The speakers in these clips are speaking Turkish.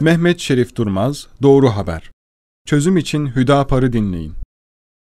Mehmet Şerif Durmaz, Doğru Haber. Çözüm için Hüdapar'ı dinleyin.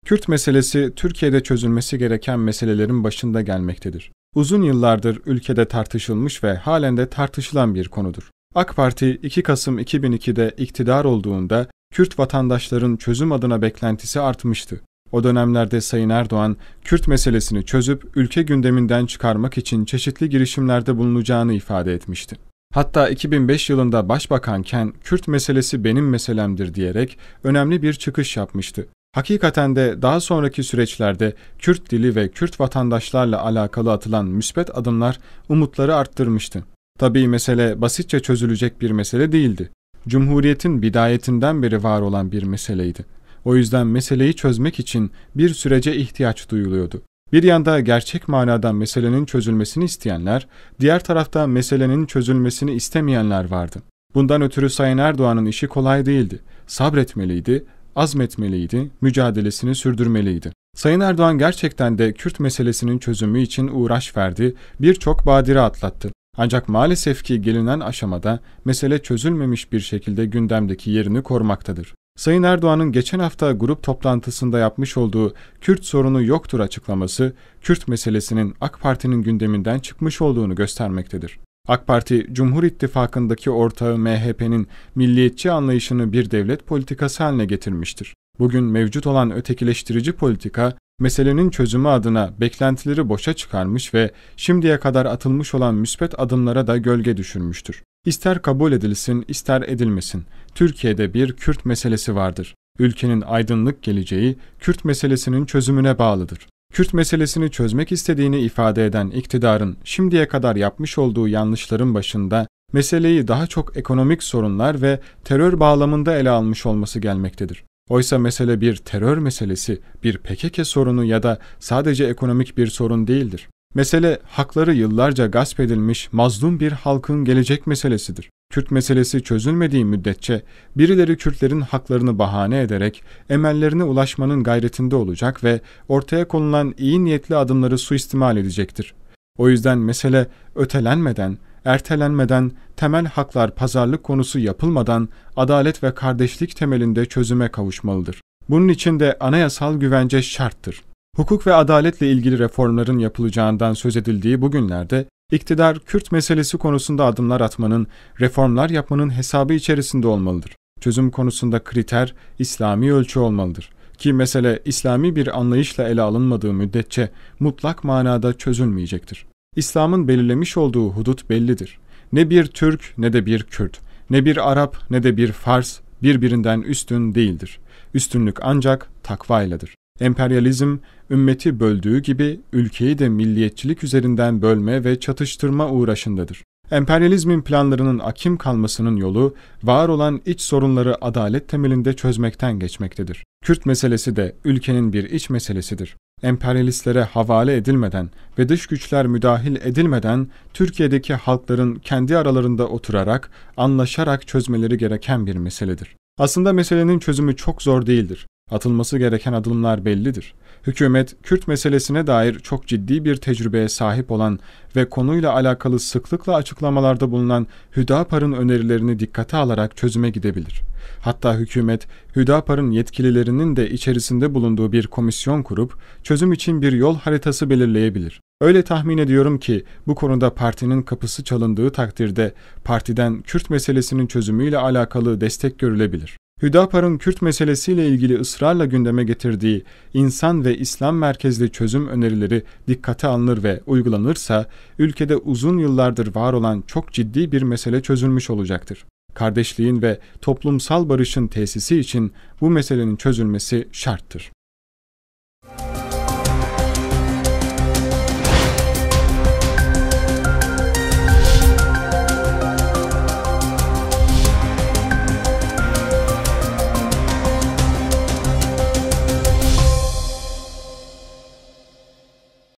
Kürt meselesi Türkiye'de çözülmesi gereken meselelerin başında gelmektedir. Uzun yıllardır ülkede tartışılmış ve halen de tartışılan bir konudur. AK Parti 2 Kasım 2002'de iktidar olduğunda Kürt vatandaşların çözüm adına beklentisi artmıştı. O dönemlerde Sayın Erdoğan, Kürt meselesini çözüp ülke gündeminden çıkarmak için çeşitli girişimlerde bulunacağını ifade etmişti. Hatta 2005 yılında Başbakan Ken, Kürt meselesi benim meselemdir diyerek önemli bir çıkış yapmıştı. Hakikaten de daha sonraki süreçlerde Kürt dili ve Kürt vatandaşlarla alakalı atılan müspet adımlar umutları arttırmıştı. Tabii mesele basitçe çözülecek bir mesele değildi. Cumhuriyetin bidayetinden beri var olan bir meseleydi. O yüzden meseleyi çözmek için bir sürece ihtiyaç duyuluyordu. Bir yanda gerçek manada meselenin çözülmesini isteyenler, diğer tarafta meselenin çözülmesini istemeyenler vardı. Bundan ötürü Sayın Erdoğan'ın işi kolay değildi. Sabretmeliydi, azmetmeliydi, mücadelesini sürdürmeliydi. Sayın Erdoğan gerçekten de Kürt meselesinin çözümü için uğraş verdi, birçok badire atlattı. Ancak maalesef ki gelinen aşamada mesele çözülmemiş bir şekilde gündemdeki yerini korumaktadır. Sayın Erdoğan'ın geçen hafta grup toplantısında yapmış olduğu Kürt sorunu yoktur açıklaması, Kürt meselesinin AK Parti'nin gündeminden çıkmış olduğunu göstermektedir. AK Parti, Cumhur İttifakı'ndaki ortağı MHP'nin milliyetçi anlayışını bir devlet politikası haline getirmiştir. Bugün mevcut olan ötekileştirici politika, meselenin çözümü adına beklentileri boşa çıkarmış ve şimdiye kadar atılmış olan müspet adımlara da gölge düşürmüştür. İster kabul edilsin, ister edilmesin, Türkiye'de bir Kürt meselesi vardır. Ülkenin aydınlık geleceği Kürt meselesinin çözümüne bağlıdır. Kürt meselesini çözmek istediğini ifade eden iktidarın şimdiye kadar yapmış olduğu yanlışların başında meseleyi daha çok ekonomik sorunlar ve terör bağlamında ele almış olması gelmektedir. Oysa mesele bir terör meselesi, bir PKK sorunu ya da sadece ekonomik bir sorun değildir. Mesele hakları yıllarca gasp edilmiş mazlum bir halkın gelecek meselesidir. Kürt meselesi çözülmediği müddetçe birileri Kürtlerin haklarını bahane ederek emellerine ulaşmanın gayretinde olacak ve ortaya konulan iyi niyetli adımları suistimal edecektir. O yüzden mesele ötelenmeden, ertelenmeden, temel haklar pazarlık konusu yapılmadan adalet ve kardeşlik temelinde çözüme kavuşmalıdır. Bunun için de anayasal güvence şarttır. Hukuk ve adaletle ilgili reformların yapılacağından söz edildiği bugünlerde iktidar Kürt meselesi konusunda adımlar atmanın, reformlar yapmanın hesabı içerisinde olmalıdır. Çözüm konusunda kriter İslami ölçü olmalıdır ki mesele İslami bir anlayışla ele alınmadığı müddetçe mutlak manada çözülmeyecektir. İslam'ın belirlemiş olduğu hudut bellidir. Ne bir Türk ne de bir Kürt, ne bir Arap ne de bir Fars birbirinden üstün değildir. Üstünlük ancak takva iledir. Emperyalizm ümmeti böldüğü gibi ülkeyi de milliyetçilik üzerinden bölme ve çatıştırma uğraşındadır. Emperyalizmin planlarının akim kalmasının yolu var olan iç sorunları adalet temelinde çözmekten geçmektedir. Kürt meselesi de ülkenin bir iç meselesidir. Emperyalistlere havale edilmeden ve dış güçler müdahil edilmeden Türkiye'deki halkların kendi aralarında oturarak, anlaşarak çözmeleri gereken bir meseledir. Aslında meselenin çözümü çok zor değildir. Atılması gereken adımlar bellidir. Hükümet, Kürt meselesine dair çok ciddi bir tecrübeye sahip olan ve konuyla alakalı sıklıkla açıklamalarda bulunan Hüdapar'ın önerilerini dikkate alarak çözüme gidebilir. Hatta hükümet, Hüdapar'ın yetkililerinin de içerisinde bulunduğu bir komisyon kurup çözüm için bir yol haritası belirleyebilir. Öyle tahmin ediyorum ki bu konuda partinin kapısı çalındığı takdirde partiden Kürt meselesinin çözümüyle alakalı destek görülebilir. Hüdapar'ın Kürt meselesiyle ilgili ısrarla gündeme getirdiği insan ve İslam merkezli çözüm önerileri dikkate alınır ve uygulanırsa ülkede uzun yıllardır var olan çok ciddi bir mesele çözülmüş olacaktır. Kardeşliğin ve toplumsal barışın tesisi için bu meselenin çözülmesi şarttır.